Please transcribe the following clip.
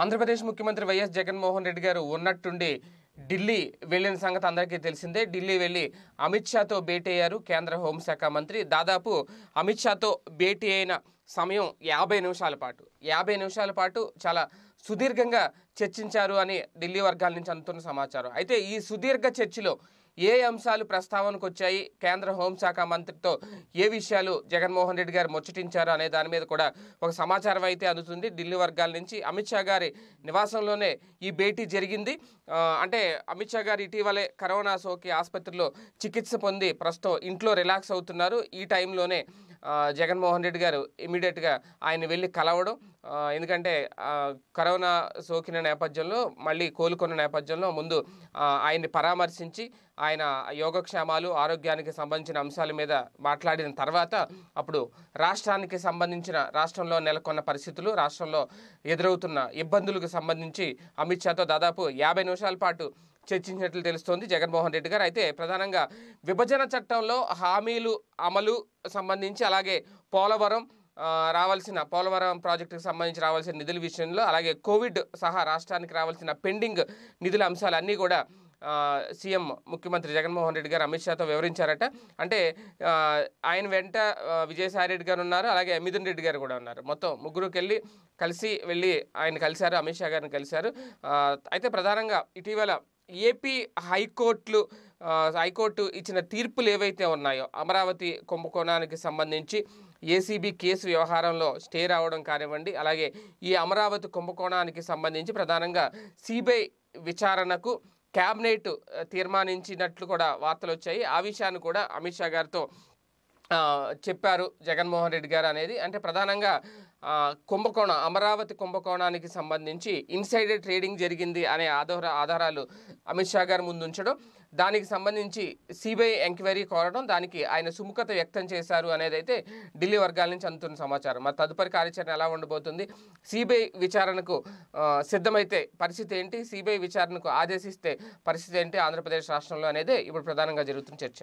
ఆంధ్రప్రదేశ్ ముఖ్యమంత్రి వైఎస్ జగన్మోహన్ రెడ్డి గారు ఉన్నట్టుండి ఢిల్లీ వెళ్ళిన సంగతి అందరికీ తెలిసిందే ఢిల్లీ వెళ్ళి అమిత్ షాతో భేటీ అయ్యారు కేంద్ర హోంశాఖ మంత్రి దాదాపు అమిత్ షాతో భేటీ అయిన సమయం యాభై నిమిషాల పాటు యాభై నిమిషాల పాటు చాలా సుదీర్ఘంగా చర్చించారు అని ఢిల్లీ వర్గాల నుంచి అందుతున్న సమాచారం అయితే ఈ సుదీర్ఘ చర్చలో ఏ అంశాలు ప్రస్తావనకు వచ్చాయి కేంద్ర హోంశాఖ మంత్రితో ఏ విషయాలు జగన్మోహన్ రెడ్డి గారు ముచ్చటించారు అనే దాని మీద కూడా ఒక సమాచారం అయితే అందుతుంది ఢిల్లీ వర్గాల నుంచి అమిత్ షా గారి నివాసంలోనే ఈ భేటీ జరిగింది అంటే అమిత్ షా గారు ఇటీవలే కరోనా సోకి ఆసుపత్రిలో చికిత్స పొంది ప్రస్తుతం ఇంట్లో రిలాక్స్ అవుతున్నారు ఈ టైంలోనే జగన్మోహన్ రెడ్డి గారు ఇమీడియట్గా ఆయన వెళ్ళి కలవడం ఎందుకంటే కరోనా సోకిన నేపథ్యంలో మళ్ళీ కోలుకున్న నేపథ్యంలో ముందు ఆయన్ని పరామర్శించి ఆయన యోగక్షేమాలు ఆరోగ్యానికి సంబంధించిన అంశాల మీద మాట్లాడిన తర్వాత అప్పుడు రాష్ట్రానికి సంబంధించిన రాష్ట్రంలో నెలకొన్న పరిస్థితులు రాష్ట్రంలో ఎదురవుతున్న ఇబ్బందులకు సంబంధించి అమిత్ షాతో దాదాపు యాభై నిమిషాల పాటు చర్చించినట్లు తెలుస్తోంది జగన్మోహన్ రెడ్డి గారు అయితే ప్రధానంగా విభజన చట్టంలో హామీలు అమలు సంబంధించి అలాగే పోలవరం రావాల్సిన పోలవరం ప్రాజెక్టుకు సంబంధించి రావాల్సిన నిధుల విషయంలో అలాగే కోవిడ్ సహా రాష్ట్రానికి రావాల్సిన పెండింగ్ నిధుల అంశాలన్నీ కూడా సీఎం ముఖ్యమంత్రి జగన్మోహన్ రెడ్డి గారు అమిత్ షాతో వివరించారట అంటే ఆయన వెంట విజయసాయి రెడ్డి గారు ఉన్నారు అలాగే మిథున్ రెడ్డి గారు కూడా ఉన్నారు మొత్తం ముగ్గురుకి వెళ్ళి కలిసి వెళ్ళి ఆయన కలిశారు అమిత్ షా గారిని కలిశారు అయితే ప్రధానంగా ఇటీవల ఏపీ హైకోర్టులు హైకోర్టు ఇచ్చిన తీర్పులు ఏవైతే ఉన్నాయో అమరావతి కుంభకోణానికి సంబంధించి ఏసీబీ కేసు వ్యవహారంలో స్టే రావడం కానివ్వండి అలాగే ఈ అమరావతి కుంభకోణానికి సంబంధించి ప్రధానంగా సిబిఐ విచారణకు క్యాబినెట్ తీర్మానించినట్లు కూడా వార్తలు వచ్చాయి ఆ విషయాన్ని కూడా అమిత్ షా గారితో చెప్పారు జగన్మోహన్ రెడ్డి గారు అనేది అంటే ప్రధానంగా కుంభకోణం అమరావతి కుంభకోణానికి సంబంధించి ఇన్సైడర్ ట్రేడింగ్ జరిగింది అనే ఆధార ఆధారాలు అమిత్ షా గారు ముందుంచడం దానికి సంబంధించి సిబిఐ ఎంక్వైరీ కోరడం దానికి ఆయన సుముఖత వ్యక్తం చేశారు అనేది అయితే ఢిల్లీ వర్గాల నుంచి అందుతున్న సమాచారం మరి తదుపరి కార్యాచరణ ఎలా ఉండబోతుంది సిబిఐ విచారణకు సిద్ధమైతే పరిస్థితి ఏంటి సిబిఐ విచారణకు ఆదేశిస్తే పరిస్థితి ఏంటి ఆంధ్రప్రదేశ్ రాష్ట్రంలో అనేది ఇప్పుడు ప్రధానంగా జరుగుతున్న చర్చ